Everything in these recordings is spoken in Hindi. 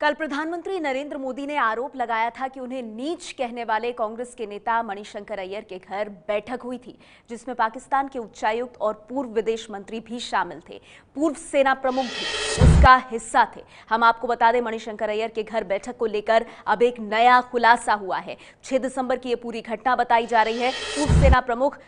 कल प्रधानमंत्री नरेंद्र मोदी ने आरोप लगाया था कि उन्हें नीच कहने वाले कांग्रेस के नेता मणिशंकर अय्यर के घर बैठक हुई थी जिसमें पाकिस्तान के उच्चायुक्त और पूर्व विदेश मंत्री भी शामिल थे पूर्व सेना प्रमुख भी उसका हिस्सा थे हम आपको बता दें मणिशंकर अय्यर के घर बैठक को लेकर अब एक नया खुलासा हुआ है छह दिसंबर की यह पूरी घटना बताई जा रही है पूर्व सेना प्रमुख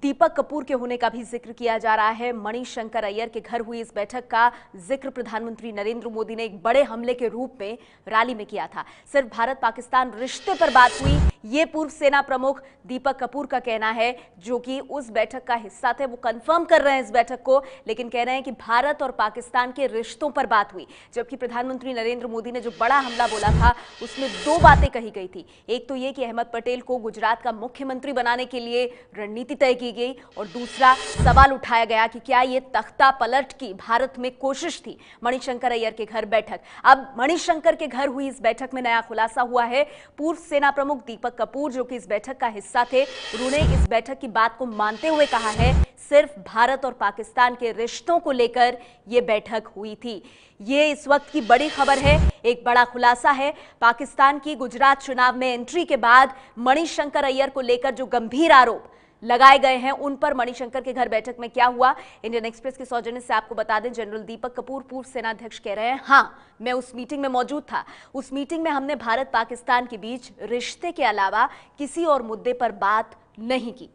दीपक कपूर के होने का भी जिक्र किया जा रहा है मणिशंकर अय्यर के घर हुई इस बैठक का जिक्र प्रधानमंत्री नरेंद्र मोदी ने एक बड़े हमले के रूप में रैली में किया था सिर्फ भारत पाकिस्तान रिश्ते पर बात हुई ये पूर्व सेना प्रमुख दीपक कपूर का कहना है जो कि उस बैठक का हिस्सा थे वो कंफर्म कर रहे हैं इस बैठक को लेकिन कह रहे हैं कि भारत और पाकिस्तान के रिश्तों पर बात हुई जबकि प्रधानमंत्री नरेंद्र मोदी ने जो बड़ा हमला बोला था उसमें दो बातें कही गई थी एक तो ये कि अहमद पटेल को गुजरात का मुख्यमंत्री बनाने के लिए रणनीति तय की गई और दूसरा सवाल उठाया गया कि क्या ये तख्ता पलट की भारत में कोशिश थी मणिशंकर अय्यर के घर बैठक अब मणिशंकर के घर हुई इस बैठक में नया खुलासा हुआ है पूर्व सेना प्रमुख दीपक कपूर जो कि इस बैठक का हिस्सा थे उन्होंने इस बैठक की बात को मानते हुए कहा है सिर्फ भारत और पाकिस्तान के रिश्तों को लेकर यह बैठक हुई थी ये इस वक्त की बड़ी खबर है एक बड़ा खुलासा है पाकिस्तान की गुजरात चुनाव में एंट्री के बाद मणिशंकर अय्यर को लेकर जो गंभीर आरोप लगाए गए हैं उन पर मणिशंकर के घर बैठक में क्या हुआ इंडियन एक्सप्रेस के सौजन्य से आपको बता दें जनरल दीपक कपूर पूर्व सेनाध्यक्ष कह रहे हैं हाँ मैं उस मीटिंग में मौजूद था उस मीटिंग में हमने भारत पाकिस्तान के बीच रिश्ते के अलावा किसी और मुद्दे पर बात नहीं की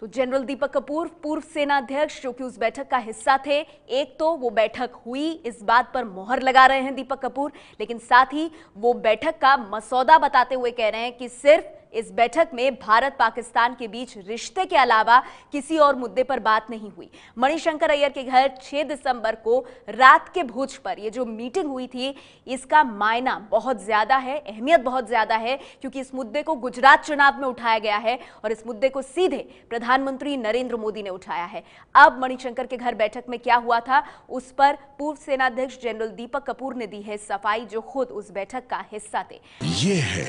तो जनरल दीपक कपूर पूर्व सेनाध्यक्ष जो कि उस बैठक का हिस्सा थे एक तो वो बैठक हुई इस बात पर मोहर लगा रहे हैं दीपक कपूर लेकिन साथ ही वो बैठक का मसौदा बताते हुए कह रहे हैं कि सिर्फ इस बैठक में भारत पाकिस्तान के बीच रिश्ते के अलावा किसी और मुद्दे पर बात नहीं हुई मणिशंकर अय्यर के घर 6 दिसंबर को रात के भोज पर ये जो मीटिंग हुई थी इसका मायना बहुत ज़्यादा है अहमियत बहुत ज़्यादा है क्योंकि इस मुद्दे को गुजरात चुनाव में उठाया गया है और इस मुद्दे को सीधे प्रधानमंत्री नरेंद्र मोदी ने उठाया है अब मणिशंकर के घर बैठक में क्या हुआ था उस पर पूर्व सेनाध्यक्ष जनरल दीपक कपूर ने दी है सफाई जो खुद उस बैठक का हिस्सा थे ये है